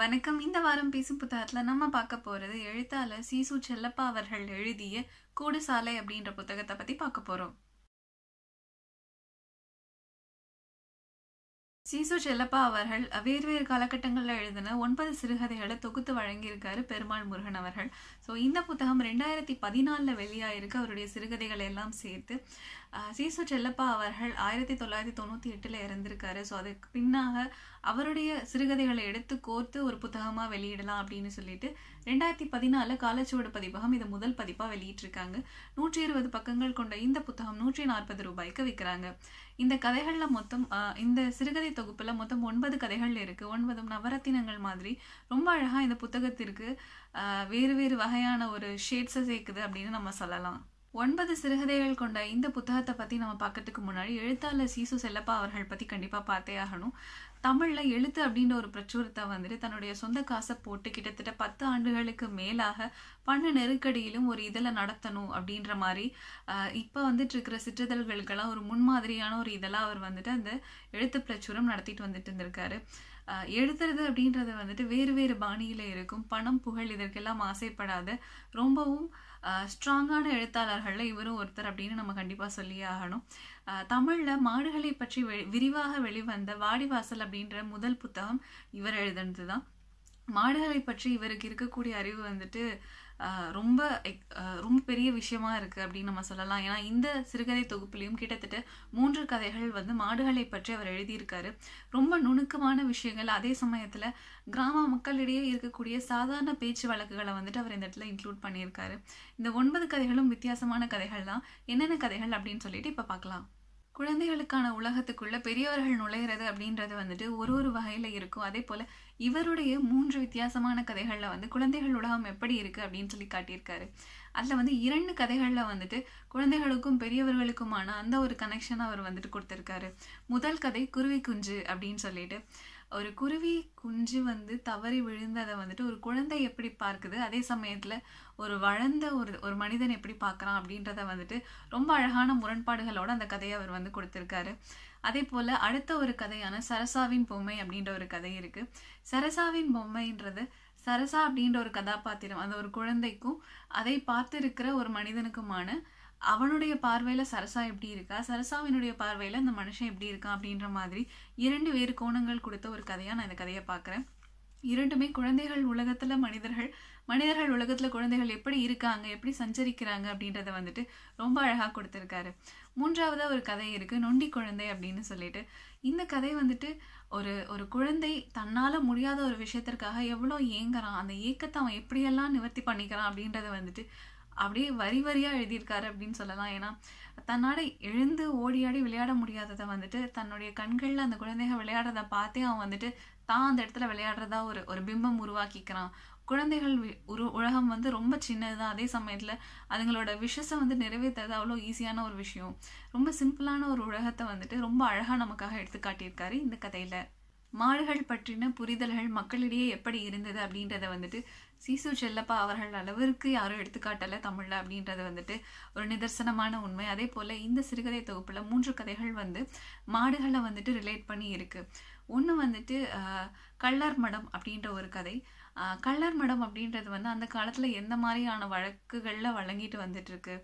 வணக்கம் இந்த வாரம் பேசும் புத்தகத்தில் நம்ம பார்க்க போகிறது எழுத்தாளர் சீசு செல்லப்பா அவர்கள் எழுதிய கூடுசாலை அப்படின்ற புத்தகத்தை பற்றி பார்க்க போகிறோம் சீசு செல்லப்பா அவர்கள் வேறு வேறு காலகட்டங்களில் எழுதின ஒன்பது சிறுகதைகளை தொகுத்து வழங்கியிருக்காரு பெருமாள் முருகன் அவர்கள் ஸோ இந்த புத்தகம் ரெண்டாயிரத்தி பதினாலில் வெளியாயிருக்கு அவருடைய சிறுகதைகளை எல்லாம் சேர்த்து சீசோ செல்லப்பா அவர்கள் ஆயிரத்தி தொள்ளாயிரத்தி தொண்ணூற்றி எட்டில் இறந்திருக்காரு ஸோ அதுக்கு பின்னாக அவருடைய சிறுகதைகளை எடுத்து கோர்த்து ஒரு புத்தகமாக வெளியிடலாம் அப்படின்னு சொல்லிட்டு ரெண்டாயிரத்தி பதினாலு காலச்சுவடு பதிப்பகம் இதை முதல் பதிப்பாக வெளியிட்டிருக்காங்க நூற்றி இருபது பக்கங்கள் கொண்ட இந்த புத்தகம் நூற்றி நாற்பது ரூபாய்க்கு விற்கிறாங்க இந்த கதைகளில் மொத்தம் இந்த சிறுகதை தொகுப்பில் மொத்தம் ஒன்பது கதைகள் இருக்குது ஒன்பதும் நவரத்தினங்கள் மாதிரி ரொம்ப அழகாக இந்த புத்தகத்திற்கு வேறு வேறு வகையான ஒரு ஷேட்ஸை சேர்க்குது அப்படின்னு நம்ம சொல்லலாம் ஒன்பது சிறுகதைகள் கொண்ட இந்த புத்தகத்தை பற்றி நம்ம பார்க்கறதுக்கு முன்னாடி எழுத்தாளர் சீசு செல்லப்பா அவர்கள் பற்றி கண்டிப்பாக பார்த்தே ஆகணும் தமிழில் எழுத்து அப்படின்ற ஒரு பிரச்சுரத்தை வந்துட்டு தன்னுடைய சொந்த காசை போட்டு கிட்டத்தட்ட பத்து ஆண்டுகளுக்கு மேலாக பண நெருக்கடியிலும் ஒரு இதில் நடத்தணும் அப்படின்ற மாதிரி இப்போ வந்துட்டு இருக்கிற சிற்றிதழ்களுக்கெல்லாம் ஒரு முன்மாதிரியான ஒரு இதெல்லாம் அவர் வந்துட்டு அந்த எழுத்து பிரச்சுரம் நடத்திட்டு வந்துட்டு இருந்திருக்காரு எழுதுறது அப்படின்றது வந்துட்டு வேறு வேறு பாணியில் இருக்கும் பணம் புகழ் இதற்கெல்லாம் ஆசைப்படாத ரொம்பவும் ஸ்ட்ராங்கான எழுத்தாளர்களில் இவரும் ஒருத்தர் அப்படின்னு நம்ம கண்டிப்பாக சொல்லியே ஆகணும் தமிழில் மாடுகளை பற்றி வெ விரிவாக வெளிவந்த வாடிவாசல் அப்படின்ற முதல் புத்தகம் இவர் எழுதுனது தான் மாடுகளை பற்றி இவருக்கு இருக்கக்கூடிய அறிவு வந்துட்டு ரொம்ப ரொம்ப பெரிய விஷயமா இருக்குது அப்படின்னு நம்ம சொல்லலாம் ஏன்னா இந்த சிறுகதை தொகுப்புலையும் கிட்டத்தட்ட மூன்று கதைகள் வந்து மாடுகளை பற்றி அவர் எழுதியிருக்காரு ரொம்ப நுணுக்கமான விஷயங்கள் அதே சமயத்தில் கிராம மக்களிடையே இருக்கக்கூடிய சாதாரண பேச்சு வழக்குகளை வந்துட்டு அவர் இந்த இடத்துல இன்க்ளூட் பண்ணியிருக்காரு இந்த ஒன்பது கதைகளும் வித்தியாசமான கதைகள் தான் என்னென்ன கதைகள் அப்படின்னு சொல்லிட்டு இப்போ பார்க்கலாம் குழந்தைகளுக்கான உலகத்துக்குள்ளே பெரியவர்கள் நுழையிறது அப்படின்றது வந்துட்டு ஒரு ஒரு வகையில் இருக்கும் அதே போல் இவருடைய மூன்று வித்தியாசமான கதைகளில் வந்து குழந்தைகள் உலகம் எப்படி இருக்குது அப்படின்னு சொல்லி காட்டியிருக்காரு அதில் வந்து இரண்டு கதைகளில் வந்துட்டு குழந்தைகளுக்கும் பெரியவர்களுக்குமான அந்த ஒரு கனெக்ஷன் அவர் வந்துட்டு கொடுத்துருக்காரு முதல் கதை குருவி குஞ்சு அப்படின்னு சொல்லிட்டு ஒரு குருவி குஞ்சு வந்து தவறி விழுந்ததை வந்துட்டு ஒரு குழந்தை எப்படி பார்க்குது அதே சமயத்தில் ஒரு வளர்ந்த ஒரு ஒரு மனிதன் எப்படி பார்க்குறான் அப்படின்றத வந்துட்டு ரொம்ப அழகான முரண்பாடுகளோடு அந்த கதையை அவர் வந்து கொடுத்துருக்காரு அதே போல் அடுத்த ஒரு கதையான சரசாவின் பொம்மை அப்படின்ற ஒரு கதை இருக்குது சரசாவின் பொம்மைன்றது சரசா அப்படின்ற ஒரு கதாபாத்திரம் அந்த ஒரு குழந்தைக்கும் அதை பார்த்துருக்கிற ஒரு மனிதனுக்குமான அவனுடைய பார்வையில் சரசா எப்படி இருக்கா சரசாவினுடைய பார்வையில் அந்த மனுஷன் எப்படி இருக்கான் அப்படின்ற மாதிரி இரண்டு வேறு கோணங்கள் கொடுத்த ஒரு கதையாக நான் இந்த கதையை பார்க்குறேன் இரண்டுமே குழந்தைகள் உலகத்தில் மனிதர்கள் மனிதர்கள் உலகத்தில் குழந்தைகள் எப்படி இருக்காங்க எப்படி சஞ்சரிக்கிறாங்க அப்படின்றத வந்துட்டு ரொம்ப அழகாக கொடுத்துருக்காரு மூன்றாவதாக ஒரு கதை இருக்குது நொண்டி குழந்தை அப்படின்னு சொல்லிட்டு இந்த கதை வந்துட்டு ஒரு ஒரு குழந்தை தன்னால் முடியாத ஒரு விஷயத்திற்காக எவ்வளோ ஏங்குறான் அந்த ஏக்கத்தை அவன் எப்படியெல்லாம் நிவர்த்தி பண்ணிக்கிறான் அப்படின்றத வந்துட்டு அப்படியே வரி வரியாக எழுதியிருக்காரு அப்படின்னு சொல்லலாம் ஏன்னா தன்னால் எழுந்து ஓடியாடி விளையாட முடியாததை வந்துட்டு தன்னுடைய கண்களில் அந்த குழந்தைகள் விளையாடுறத பார்த்தே அவன் வந்துட்டு தான் அந்த இடத்துல விளையாடுறதா ஒரு ஒரு பிம்பம் உருவாக்கிக்கிறான் குழந்தைகள் உரு உலகம் வந்து ரொம்ப சின்னது தான் அதே சமயத்தில் அதுங்களோட விஷஸை வந்து நிறைவேற்றுறது அவ்வளோ ஈஸியான ஒரு விஷயம் ரொம்ப சிம்பிளான ஒரு உலகத்தை வந்துட்டு ரொம்ப அழகாக நமக்காக எடுத்து காட்டியிருக்காரு இந்த கதையில் மாடுகள் பற்றின புரிதல்கள் மக்களிடையே எப்படி இருந்தது அப்படின்றத வந்துட்டு சீசு செல்லப்பா அவர்கள் அளவிற்கு யாரும் எடுத்துக்காட்டலை தமிழில் அப்படின்றது வந்துட்டு ஒரு நிதர்சனமான உண்மை அதே போல் இந்த சிறுகதை தொகுப்பில் மூன்று கதைகள் வந்து மாடுகளை வந்துட்டு ரிலேட் பண்ணி இருக்குது ஒன்று வந்துட்டு கல்லார் மடம் அப்படின்ற ஒரு கதை கள்ளர் மடம் அப்படின்றது வந்து அந்த காலத்தில் எந்த மாதிரியான வழக்குகளில் வழங்கிட்டு வந்துட்டுருக்கு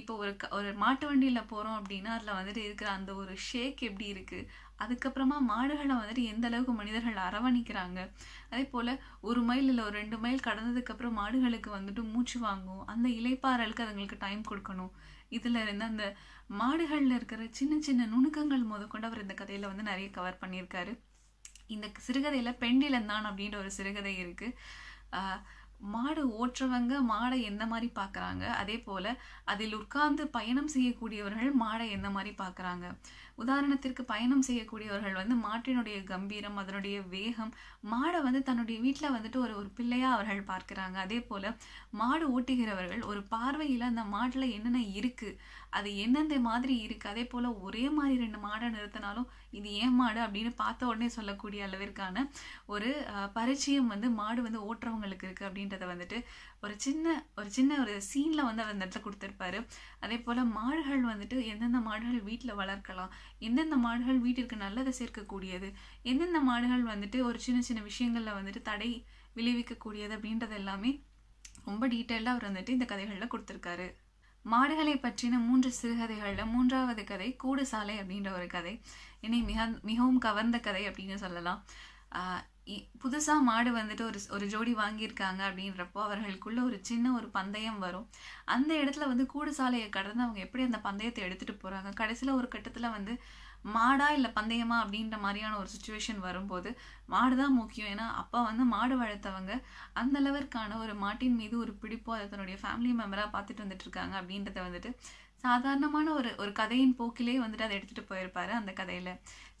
இப்போ ஒரு க ஒரு மாட்டு வண்டியில் போகிறோம் அப்படின்னா அதில் வந்துட்டு இருக்கிற அந்த ஒரு ஷேக் எப்படி இருக்குது அதுக்கப்புறமா மாடுகளை வந்துட்டு எந்த அளவுக்கு மனிதர்கள் அரவணிக்கிறாங்க அதே போல் ஒரு மைல் இல்லை ஒரு ரெண்டு மைல் கடந்ததுக்கப்புறம் மாடுகளுக்கு வந்துட்டு மூச்சு வாங்கும் அந்த இலைப்பாறலுக்கு அதுங்களுக்கு டைம் கொடுக்கணும் இதில் இருந்து அந்த மாடுகளில் இருக்கிற சின்ன சின்ன நுணுக்கங்கள் முதற்கொண்டு அவர் இந்த கதையில் வந்து நிறைய கவர் பண்ணியிருக்காரு இந்த சிறுகதையில் பெண்டிலந்தான் அப்படின்ற ஒரு சிறுகதை இருக்குது மாடு ஓட்டுறவங்க மாடை எந்த மாதிரி பார்க்குறாங்க அதே போல் அதில் உட்கார்ந்து பயணம் செய்யக்கூடியவர்கள் மாடை எந்த மாதிரி பார்க்குறாங்க உதாரணத்திற்கு பயணம் செய்யக்கூடியவர்கள் வந்து மாட்டினுடைய கம்பீரம் அதனுடைய வேகம் மாடை வந்து தன்னுடைய வீட்டில் வந்துட்டு ஒரு ஒரு பிள்ளையாக அவர்கள் பார்க்குறாங்க அதே போல் மாடு ஓட்டுகிறவர்கள் ஒரு பார்வையில் அந்த மாட்டில் என்னென்ன இருக்குது அது எந்தெந்த மாதிரி இருக்குது அதே போல் ஒரே மாதிரி ரெண்டு மாடை நிறுத்தினாலும் இது ஏன் மாடு அப்படின்னு பார்த்த உடனே சொல்லக்கூடிய அளவிற்கான ஒரு பரிச்சயம் வந்து மாடு வந்து ஓட்டுறவங்களுக்கு இருக்குது அப்படின்றத வந்துட்டு ஒரு சின்ன ஒரு சின்ன ஒரு சீனில் வந்து அவர் அந்த இடத்துல கொடுத்துருப்பாரு அதே போல் மாடுகள் வந்துட்டு எந்தெந்த மாடுகள் வீட்டில் வளர்க்கலாம் எந்தெந்த மாடுகள் வீட்டிற்கு நல்லதை சேர்க்கக்கூடியது எந்தெந்த மாடுகள் வந்துட்டு ஒரு சின்ன சின்ன விஷயங்களில் வந்துட்டு தடை விளைவிக்கக்கூடியது அப்படின்றது எல்லாமே ரொம்ப டீட்டெயிலாக அவர் வந்துட்டு இந்த கதைகளில் கொடுத்துருக்காரு மாடுகளை பற்றின மூன்று சிறுகதைகளில் மூன்றாவது கதை கூடுசாலை அப்படின்ற ஒரு கதை என்னை மிக மிகவும் கவர்ந்த கதை அப்படின்னு சொல்லலாம் புதுசாக மாடு வந்துட்டு ஒரு ஒரு ஜோடி வாங்கியிருக்காங்க அப்படின்றப்போ அவர்களுக்குள்ள ஒரு சின்ன ஒரு பந்தயம் வரும் அந்த இடத்துல வந்து கூடு சாலையை கடந்து அவங்க எப்படி அந்த பந்தயத்தை எடுத்துகிட்டு போகிறாங்க கடைசியில் ஒரு கட்டத்தில் வந்து மாடா இல்லை பந்தயமா அப்படின்ற மாதிரியான ஒரு சுச்சுவேஷன் வரும்போது மாடு தான் முக்கியம் ஏன்னா அப்போ வந்து மாடு வளர்த்தவங்க அந்த அளவிற்கான ஒரு மாட்டின் மீது ஒரு பிடிப்போ அதை தன்னுடைய ஃபேமிலி மெம்பராக பார்த்துட்டு வந்துட்டு இருக்காங்க அப்படின்றத வந்துட்டு சாதாரணமான ஒரு ஒரு கதையின் போக்கிலே வந்துட்டு அதை எடுத்துகிட்டு போயிருப்பாரு அந்த கதையில்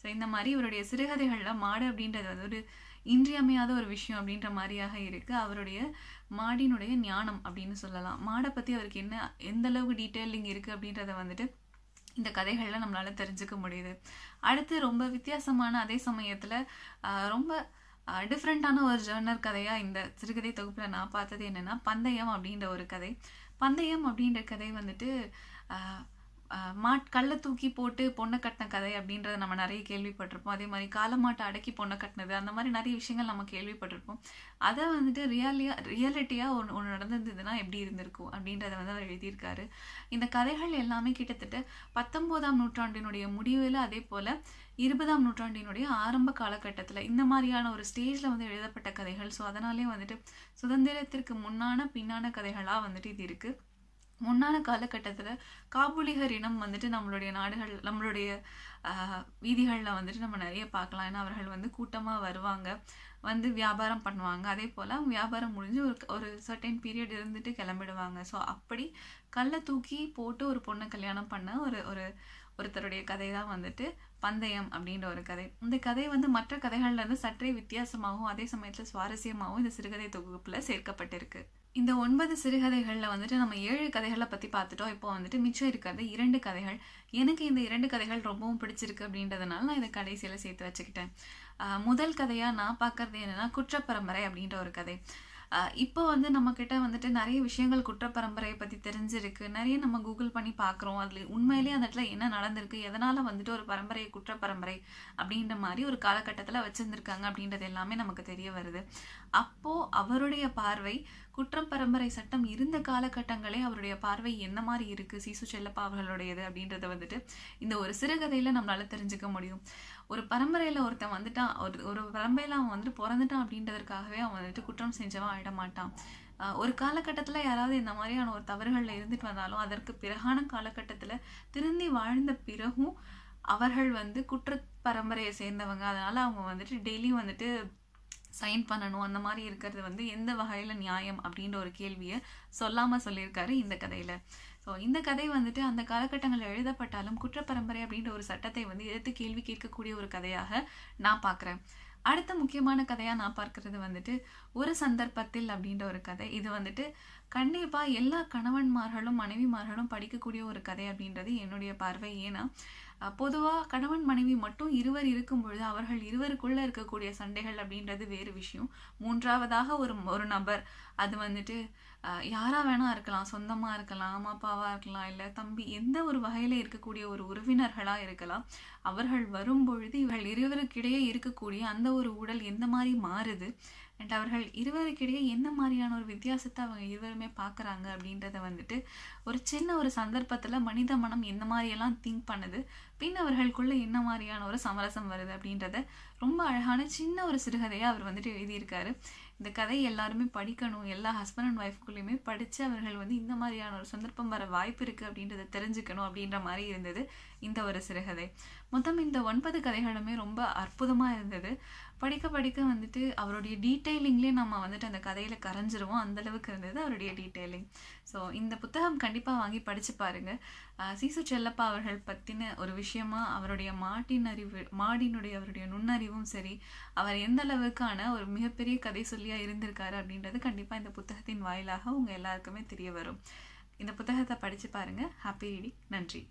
ஸோ இந்த மாதிரி இவருடைய சிறுகதைகளில் மாடு அப்படின்றது வந்து ஒரு இன்றியமையாத ஒரு விஷயம் அப்படின்ற மாதிரியாக இருக்குது அவருடைய மாடினுடைய ஞானம் அப்படின்னு சொல்லலாம் மாடை பற்றி அவருக்கு என்ன எந்த அளவுக்கு டீட்டெயிலிங் இருக்குது அப்படின்றத வந்துட்டு இந்த கதைகளில் நம்மளால் தெரிஞ்சுக்க முடியுது அடுத்து ரொம்ப வித்தியாசமான அதே சமயத்தில் ரொம்ப டிஃப்ரெண்ட்டான ஒரு ஜேர்னர் கதையாக இந்த சிறுகதை தொகுப்பில் நான் பார்த்தது என்னென்னா பந்தயம் அப்படின்ற ஒரு கதை பந்தயம் அப்படின்ற கதை வந்துட்டு மாட் கல்லை தூக்கி போட்டு பொண்ணை கட்டின கதை அப்படின்றத நம்ம நிறைய கேள்விப்பட்டிருப்போம் அதே மாதிரி காலமாட்டை அடக்கி பொண்ணை கட்டினது அந்த மாதிரி நிறைய விஷயங்கள் நம்ம கேள்விப்பட்டிருப்போம் அதை வந்துட்டு ரியாலியா ரியாலிட்டியாக ஒன்று ஒன்று நடந்திருந்ததுன்னா எப்படி இருந்திருக்கும் அப்படின்றத வந்து அவர் எழுதியிருக்காரு இந்த கதைகள் எல்லாமே கிட்டத்தட்ட பத்தொம்போதாம் நூற்றாண்டினுடைய முடிவில் அதே போல் இருபதாம் நூற்றாண்டினுடைய ஆரம்ப காலகட்டத்தில் இந்த மாதிரியான ஒரு ஸ்டேஜில் வந்து எழுதப்பட்ட கதைகள் ஸோ அதனாலே வந்துட்டு சுதந்திரத்திற்கு முன்னான பின்னான கதைகளாக வந்துட்டு இது இருக்குது முன்னான காலகட்டத்தில் காபூலிகர் இனம் வந்துட்டு நம்மளுடைய நாடுகள் நம்மளுடைய வீதிகளில் வந்துட்டு நம்ம நிறைய பார்க்கலாம் ஏன்னா அவர்கள் வந்து கூட்டமாக வருவாங்க வந்து வியாபாரம் பண்ணுவாங்க அதே போல் வியாபாரம் முடிஞ்சு ஒரு ஒரு சர்டைன் பீரியட் இருந்துட்டு கிளம்பிடுவாங்க ஸோ அப்படி கல்லை தூக்கி போட்டு ஒரு பொண்ணை கல்யாணம் பண்ண ஒரு ஒரு ஒருத்தருடைய கதை தான் வந்துட்டு பந்தயம் அப்படின்ற ஒரு கதை இந்த கதை வந்து மற்ற கதைகள்லேருந்து சற்றே வித்தியாசமாகவும் அதே சமயத்தில் சுவாரஸ்யமாகவும் இந்த சிறுகதை தொகுப்பில் சேர்க்கப்பட்டிருக்கு இந்த ஒன்பது சிறுகதைகளில் வந்துட்டு நம்ம ஏழு கதைகளை பற்றி பார்த்துட்டோம் இப்போ வந்துட்டு மிச்சம் இருக்கிறது இரண்டு கதைகள் எனக்கு இந்த இரண்டு கதைகள் ரொம்பவும் பிடிச்சிருக்கு அப்படின்றதுனால நான் இதை கடைசியில் சேர்த்து வச்சுக்கிட்டேன் முதல் கதையாக நான் பார்க்குறது என்னென்னா குற்றப்பரம்பரை அப்படின்ற ஒரு கதை இப்போ வந்து நம்மக்கிட்ட வந்துட்டு நிறைய விஷயங்கள் குற்றப்பரம்பரையை பற்றி தெரிஞ்சிருக்கு நிறைய நம்ம கூகுள் பண்ணி பார்க்குறோம் அதில் உண்மையிலேயே அந்த இடத்துல என்ன நடந்திருக்கு எதனால் வந்துட்டு ஒரு பரம்பரை குற்றப்பரம்பரை அப்படின்ற மாதிரி ஒரு காலகட்டத்தில் வச்சுருந்துருக்காங்க அப்படின்றது எல்லாமே நமக்கு தெரிய வருது அப்போ அவருடைய பார்வை குற்றம் பரம்பரை சட்டம் இருந்த காலகட்டங்களே அவருடைய பார்வை என்ன மாதிரி இருக்கு சீசு செல்லப்பா அவர்களுடையது அப்படின்றத வந்துட்டு இந்த ஒரு சிறுகதையில நம்மளால தெரிஞ்சுக்க முடியும் ஒரு பரம்பரையில ஒருத்தன் வந்துட்டான் ஒரு ஒரு பரம்பரையில அவன் வந்துட்டு பிறந்துட்டான் அப்படின்றதுக்காகவே அவன் வந்துட்டு குற்றம் செஞ்சவன் ஆயிட மாட்டான் ஒரு காலகட்டத்தில் யாராவது இந்த மாதிரியான ஒரு தவறுகளில் இருந்துட்டு வந்தாலும் அதற்கு பிறகான காலகட்டத்தில் திருந்தி வாழ்ந்த பிறகும் அவர்கள் வந்து குற்ற பரம்பரையை சேர்ந்தவங்க அதனால் அவங்க வந்துட்டு டெய்லி வந்துட்டு சைன் பண்ணணும் அந்த மாதிரி இருக்கிறது வந்து எந்த வகையில் நியாயம் அப்படின்ற ஒரு கேள்வியை சொல்லாமல் சொல்லியிருக்காரு இந்த கதையில் ஸோ இந்த கதை வந்துட்டு அந்த காலகட்டங்களில் எழுதப்பட்டாலும் குற்றப்பரம்பரை அப்படின்ற ஒரு சட்டத்தை வந்து எதிர்த்து கேள்வி கேட்கக்கூடிய ஒரு கதையாக நான் பார்க்குறேன் அடுத்த முக்கியமான கதையாக நான் பார்க்கறது வந்துட்டு ஒரு சந்தர்ப்பத்தில் அப்படின்ற ஒரு கதை இது வந்துட்டு கண்டிப்பாக எல்லா கணவன்மார்களும் மனைவிமார்களும் படிக்கக்கூடிய ஒரு கதை அப்படின்றது என்னுடைய பார்வை ஏன்னா பொதுவாக கணவன் மனைவி மட்டும் இருவர் இருக்கும் பொழுது அவர்கள் இருவருக்குள்ளே இருக்கக்கூடிய சண்டைகள் அப்படின்றது வேறு விஷயம் மூன்றாவதாக ஒரு ஒரு நபர் அது வந்துட்டு யாராக வேணா இருக்கலாம் சொந்தமாக இருக்கலாம் அம்மா அப்பாவாக இருக்கலாம் இல்லை தம்பி எந்த ஒரு வகையில் இருக்கக்கூடிய ஒரு உறவினர்களாக இருக்கலாம் அவர்கள் வரும்பொழுது இவர்கள் இருவருக்கிடையே இருக்கக்கூடிய அந்த ஒரு உடல் எந்த மாதிரி மாறுது அண்ட் அவர்கள் இருவருக்கிடையே என்ன மாதிரியான ஒரு வித்தியாசத்தை அவங்க இருவருமே பார்க்குறாங்க அப்படின்றத வந்துட்டு ஒரு சின்ன ஒரு சந்தர்ப்பத்தில் மனித மனம் என்ன மாதிரியெல்லாம் திங்க் பண்ணுது பின் அவர்களுக்குள்ளே என்ன மாதிரியான ஒரு சமரசம் வருது அப்படின்றத ரொம்ப அழகான சின்ன ஒரு சிறுகதையாக அவர் வந்துட்டு எழுதியிருக்காரு இந்த கதையை எல்லாருமே படிக்கணும் எல்லா ஹஸ்பண்ட் அண்ட் ஒய்ஃப்குள்ளேயுமே படித்து அவர்கள் வந்து இந்த மாதிரியான ஒரு சந்தர்ப்பம் வர வாய்ப்பு இருக்குது அப்படின்றத தெரிஞ்சுக்கணும் அப்படின்ற மாதிரி இருந்தது இந்த ஒரு சிறுகதை மொத்தம் இந்த ஒன்பது கதைகளுமே ரொம்ப அற்புதமாக இருந்தது படிக்க படிக்க வந்துட்டு அவருடைய டீட்டெயிலிங்லேயே நம்ம வந்துட்டு அந்த கதையில் கரைஞ்சிருவோம் அந்தளவுக்கு இருந்தது அவருடைய டீட்டெயிலிங் ஸோ இந்த புத்தகம் கண்டிப்பாக வாங்கி படித்து பாருங்கள் சீசு செல்லப்பா அவர்கள் பற்றின ஒரு விஷயமா அவருடைய மாட்டின் அறிவு மாடினுடைய அவருடைய நுண்ணறிவும் சரி அவர் எந்த அளவுக்கான ஒரு மிகப்பெரிய கதை சொல்லியாக இருந்திருக்காரு அப்படின்றது கண்டிப்பாக இந்த புத்தகத்தின் வாயிலாக உங்கள் எல்லாருக்குமே தெரிய வரும் இந்த புத்தகத்தை படித்து பாருங்கள் ஹாப்பி ரீடிங் நன்றி